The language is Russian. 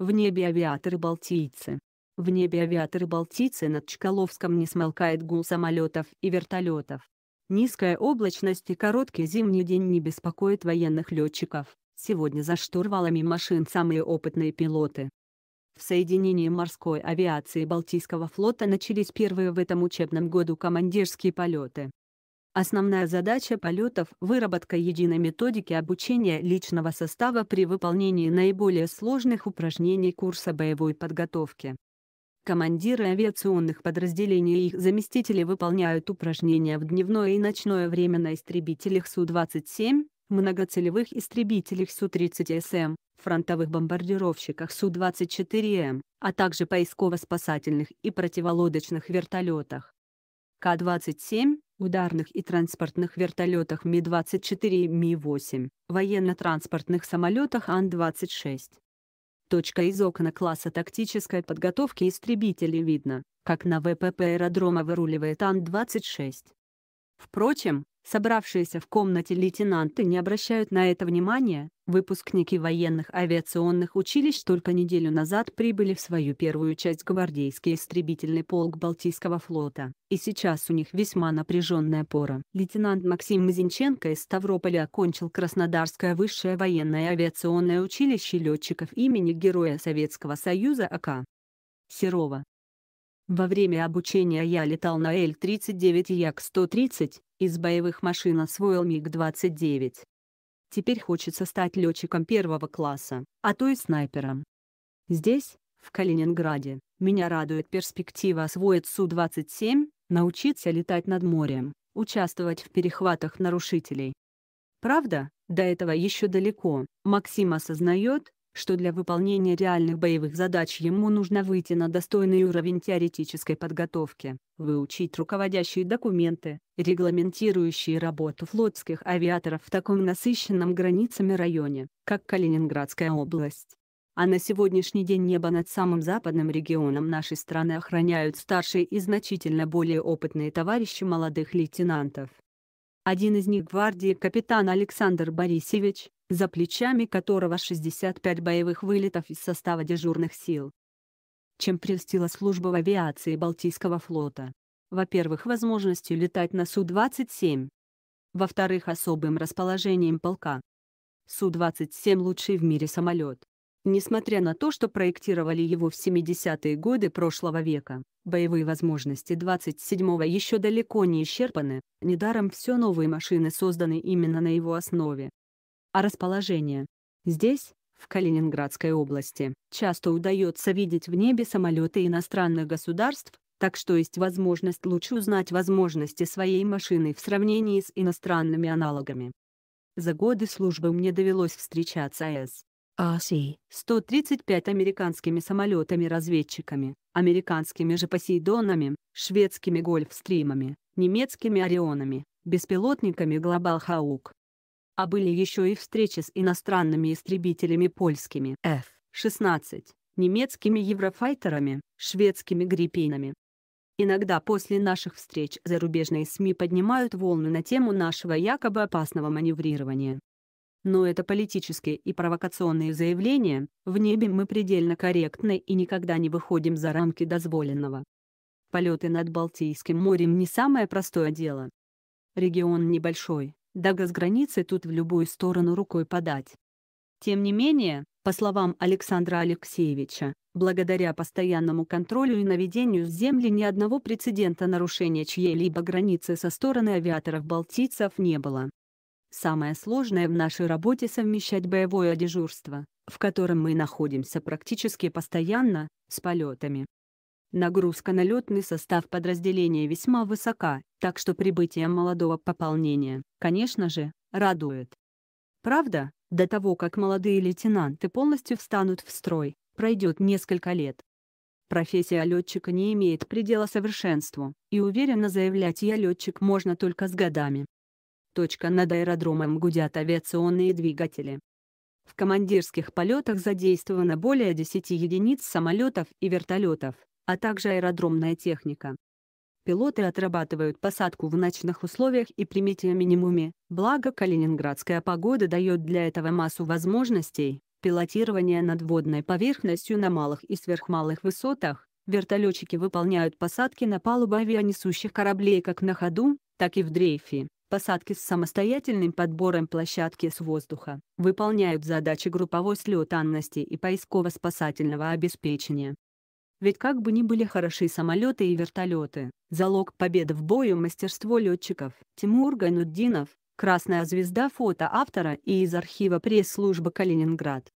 В небе авиаторы-балтийцы. В небе авиаторы-балтийцы над Чкаловском не смолкает гул самолетов и вертолетов. Низкая облачность и короткий зимний день не беспокоит военных летчиков. Сегодня за штурвалами машин самые опытные пилоты. В соединении морской авиации Балтийского флота начались первые в этом учебном году командирские полеты. Основная задача полетов — выработка единой методики обучения личного состава при выполнении наиболее сложных упражнений курса боевой подготовки. Командиры авиационных подразделений и их заместители выполняют упражнения в дневное и ночное время на истребителях Су-27, многоцелевых истребителях Су-30СМ, эм, фронтовых бомбардировщиках Су-24М, эм, а также поисково-спасательных и противолодочных вертолетах. К-27 ударных и транспортных вертолетах Ми-24 и Ми-8, военно-транспортных самолетах Ан-26. Точка из окна класса тактической подготовки истребителей видно, как на ВПП аэродрома выруливает Ан-26. Впрочем, Собравшиеся в комнате лейтенанты не обращают на это внимания. Выпускники военных авиационных училищ только неделю назад прибыли в свою первую часть гвардейский истребительный полк Балтийского флота, и сейчас у них весьма напряженная пора. Лейтенант Максим Мазинченко из Ставрополя окончил Краснодарское высшее военное авиационное училище летчиков имени Героя Советского Союза АК. Серова. Во время обучения я летал на Л-39 Як-130, из боевых машин освоил МиГ-29. Теперь хочется стать летчиком первого класса, а то и снайпером. Здесь, в Калининграде, меня радует перспектива освоить Су-27, научиться летать над морем, участвовать в перехватах нарушителей. Правда, до этого еще далеко, Максим осознает, что для выполнения реальных боевых задач ему нужно выйти на достойный уровень теоретической подготовки, выучить руководящие документы, регламентирующие работу флотских авиаторов в таком насыщенном границами районе, как Калининградская область. А на сегодняшний день небо над самым западным регионом нашей страны охраняют старшие и значительно более опытные товарищи молодых лейтенантов. Один из них гвардии капитан Александр Борисевич за плечами которого 65 боевых вылетов из состава дежурных сил. Чем прельстила служба в авиации Балтийского флота? Во-первых, возможностью летать на Су-27. Во-вторых, особым расположением полка. Су-27 – лучший в мире самолет. Несмотря на то, что проектировали его в 70-е годы прошлого века, боевые возможности 27-го еще далеко не исчерпаны, недаром все новые машины созданы именно на его основе. А расположение? Здесь, в Калининградской области, часто удается видеть в небе самолеты иностранных государств, так что есть возможность лучше узнать возможности своей машины в сравнении с иностранными аналогами. За годы службы мне довелось встречаться с АСИ-135 американскими самолетами-разведчиками, американскими же Посейдонами, шведскими Гольфстримами, немецкими Орионами, беспилотниками Global Hawk, а были еще и встречи с иностранными истребителями польскими F-16, немецкими еврофайтерами, шведскими гриппинами. Иногда после наших встреч зарубежные СМИ поднимают волны на тему нашего якобы опасного маневрирования. Но это политические и провокационные заявления, в небе мы предельно корректны и никогда не выходим за рамки дозволенного. Полеты над Балтийским морем не самое простое дело. Регион небольшой, Дага с границей тут в любую сторону рукой подать. Тем не менее, по словам Александра Алексеевича, благодаря постоянному контролю и наведению с земли ни одного прецедента нарушения чьей-либо границы со стороны авиаторов-балтийцев не было. Самое сложное в нашей работе совмещать боевое дежурство, в котором мы находимся практически постоянно, с полетами. Нагрузка на летный состав подразделения весьма высока, так что прибытие молодого пополнения, конечно же, радует. Правда, до того, как молодые лейтенанты полностью встанут в строй, пройдет несколько лет. Профессия летчика не имеет предела совершенству, и уверенно заявлять «я летчик» можно только с годами. Точка над аэродромом гудят авиационные двигатели. В командирских полетах задействовано более 10 единиц самолетов и вертолетов, а также аэродромная техника. Пилоты отрабатывают посадку в ночных условиях и при минимуме. благо калининградская погода дает для этого массу возможностей. Пилотирование над водной поверхностью на малых и сверхмалых высотах, вертолетчики выполняют посадки на палубу авианесущих кораблей как на ходу, так и в дрейфе посадки с самостоятельным подбором площадки с воздуха, выполняют задачи групповой слетанности и поисково-спасательного обеспечения, ведь как бы ни были хороши самолеты и вертолеты, залог победы в бою – мастерство летчиков. Тимур Гайнуддинов, Красная звезда фото автора и из архива пресс-службы «Калининград».